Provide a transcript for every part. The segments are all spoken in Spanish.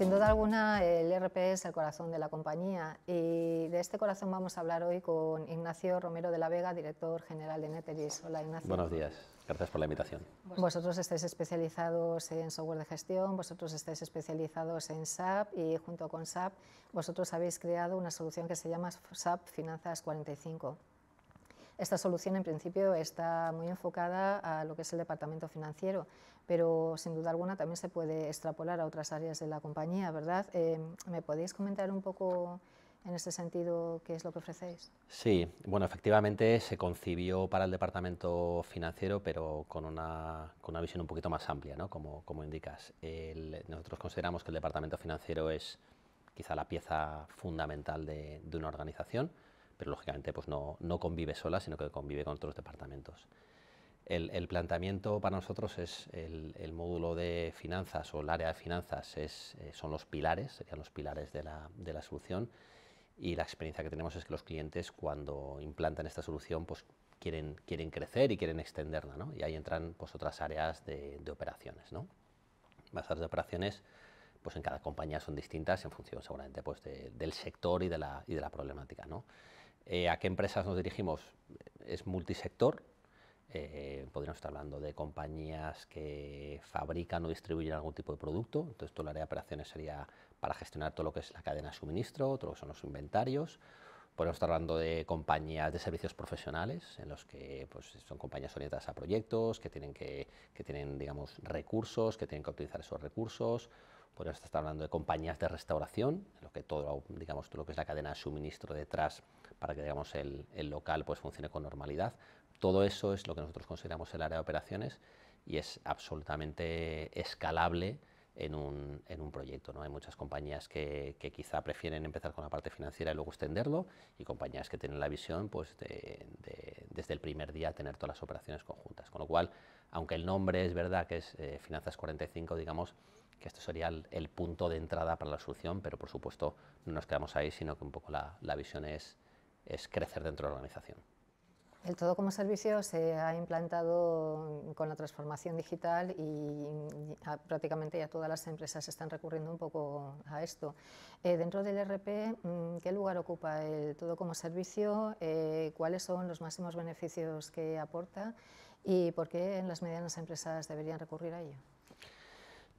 Sin duda alguna, el RP es el corazón de la compañía y de este corazón vamos a hablar hoy con Ignacio Romero de la Vega, director general de Neteris. Hola, Ignacio. Buenos días. Gracias por la invitación. Vosotros estáis especializados en software de gestión, vosotros estáis especializados en SAP y junto con SAP vosotros habéis creado una solución que se llama SAP Finanzas 45. Esta solución, en principio, está muy enfocada a lo que es el departamento financiero, pero sin duda alguna también se puede extrapolar a otras áreas de la compañía, ¿verdad? Eh, ¿Me podéis comentar un poco en este sentido qué es lo que ofrecéis? Sí, bueno, efectivamente se concibió para el departamento financiero, pero con una, visión un poquito más amplia, ¿no? Como, indicas. nosotros consideramos que el departamento financiero es quizá la pieza fundamental de una organización pero lógicamente pues no, no convive sola, sino que convive con otros departamentos. El, el planteamiento para nosotros es el, módulo de finanzas o el área de finanzas es, eh, son los pilares, serían los pilares de la, de la solución y la experiencia que tenemos es que los clientes cuando implantan esta solución pues quieren, quieren crecer y quieren extenderla ¿no? y ahí entran pues otras áreas de, de operaciones. ¿no? Las áreas de operaciones pues en cada compañía son distintas en función seguramente pues del sector y de la, y de la problemática. ¿no? Eh, ¿A qué empresas nos dirigimos? Es multisector. Eh, podríamos estar hablando de compañías que fabrican o distribuyen algún tipo de producto. Entonces, toda la área de operaciones sería para gestionar todo lo que es la cadena de suministro, todo lo que son los inventarios. podríamos estar hablando de compañías de servicios profesionales, en los que pues, son compañías orientadas a proyectos, que tienen, recursos, que tienen que utilizar esos recursos podemos está hablando de compañías de restauración, lo que todo, digamos, lo que es la cadena de suministro detrás para que, digamos, el, local pues, funcione con normalidad. Todo eso es lo que nosotros consideramos el área de operaciones y es absolutamente escalable en un, proyecto. ¿no? Hay muchas compañías que, quizá prefieren empezar con la parte financiera y luego extenderlo y compañías que tienen la visión pues, desde el primer día tener todas las operaciones conjuntas. Con lo cual, aunque el nombre es verdad que es eh, Finanzas 45, digamos, que esto sería el, punto de entrada para la solución, pero por supuesto no nos quedamos ahí, sino que un poco la, visión es, es crecer dentro de la organización. El todo como servicio se ha implantado con la transformación digital y prácticamente ya todas las empresas están recurriendo un poco a esto. Eh, dentro del e RP, mm, ¿qué lugar ocupa el todo como servicio? Eh, ¿Cuáles son los máximos beneficios que aporta? ¿Y por qué en las medianas empresas deberían recurrir a ello?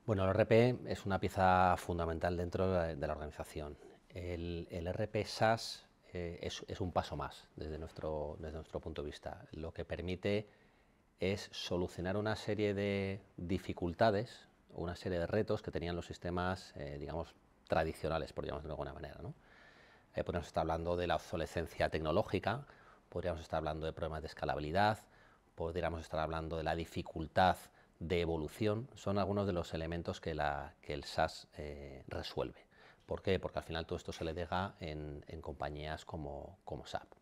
Bueno, el RP es una pieza fundamental dentro de la organización. El, el RP SaaS eh, es, un paso más desde nuestro, desde nuestro punto de vista. Lo que permite es solucionar una serie de dificultades, una serie de retos que tenían los sistemas, eh, digamos, tradicionales, por decirlo de alguna manera. Eh, podríamos estar hablando de la obsolescencia tecnológica, podríamos estar hablando de problemas de escalabilidad, podríamos estar hablando de la dificultad de evolución son algunos de los elementos que, el SaaS eh, resuelve. ¿Por qué? Porque al final todo esto se le deja en, compañías como, SAP.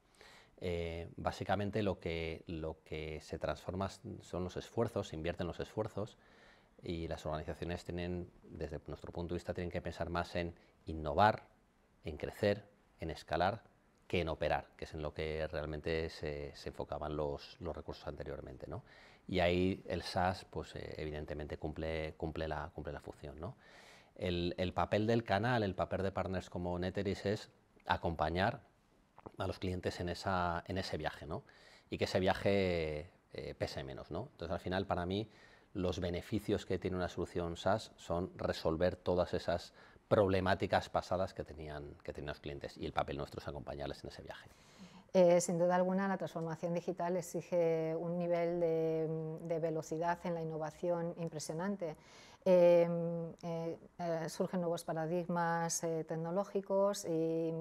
Eh, básicamente lo que, lo que se transforma son los esfuerzos, se invierten los esfuerzos y las organizaciones tienen, desde nuestro punto de vista, tienen que pensar más en innovar, en crecer, en escalar, que en operar, que es en lo que realmente se, se enfocaban los, los, recursos anteriormente. ¿no? Y ahí el SaaS, pues eh, evidentemente cumple, cumple, la, cumple la función. ¿no? El, el, papel del canal, el papel de partners como Neteris es acompañar a los clientes en, esa, en ese viaje, ¿no? Y que ese viaje eh, pese menos, ¿no? Entonces, al final, para mí, los beneficios que tiene una solución SaaS son resolver todas esas problemáticas pasadas que tenían, que tenían los clientes y el papel nuestro es acompañarles en ese viaje. Eh, sin duda alguna, la transformación digital exige un nivel de, velocidad en la innovación impresionante. Eh, eh, surgen nuevos paradigmas tecnológicos y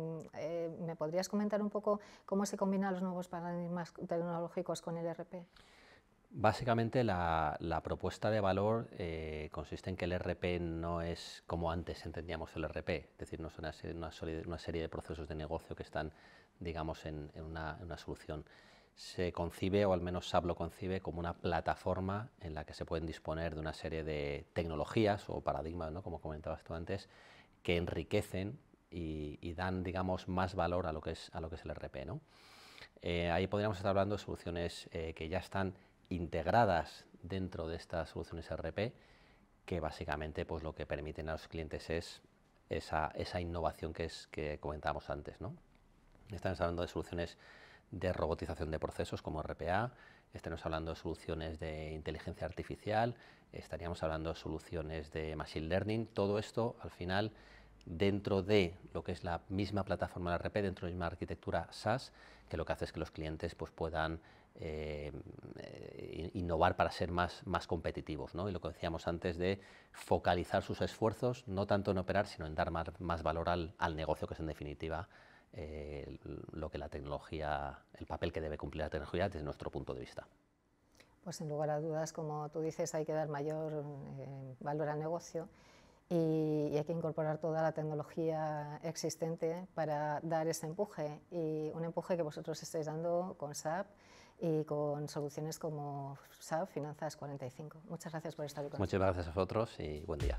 ¿me podrías comentar un poco cómo se combinan los nuevos paradigmas tecnológicos con el e RP? Básicamente la, propuesta de valor eh, consiste en que el RP no es como antes entendíamos el RP, es decir, no es una, serie de procesos de negocio que están, digamos, en, una, solución. Se concibe, o al menos SAP lo concibe, como una plataforma en la que se pueden disponer de una serie de tecnologías o paradigmas, ¿no? como comentabas tú antes, que enriquecen y, dan, digamos, más valor a lo que es, a lo que es el RP. ¿no? Eh, ahí podríamos estar hablando de soluciones eh, que ya están integradas dentro de estas soluciones RP que básicamente pues, lo que permiten a los clientes es esa, innovación que, es, que comentábamos antes. ¿no? Estamos hablando de soluciones de robotización de procesos como RPA, estaríamos hablando de soluciones de inteligencia artificial, estaríamos hablando de soluciones de machine learning. Todo esto al final dentro de lo que es la misma plataforma de RP, dentro de la misma arquitectura SaaS, que lo que hace es que los clientes pues, puedan eh, eh, innovar para ser más, competitivos. Y lo que decíamos antes de focalizar sus esfuerzos, no tanto en operar, sino en dar más, valor al, negocio, que es en definitiva eh, lo que la tecnología, el papel que debe cumplir la tecnología desde nuestro punto de vista. Pues sin lugar a dudas, como tú dices, hay que dar mayor valor al negocio y, hay que incorporar toda la tecnología existente para dar ese empuje y un empuje que vosotros estáis dando con SAP y con soluciones como SAP Finanzas 45. Muchas gracias por estar nosotros. Muchas gracias a vosotros y buen día.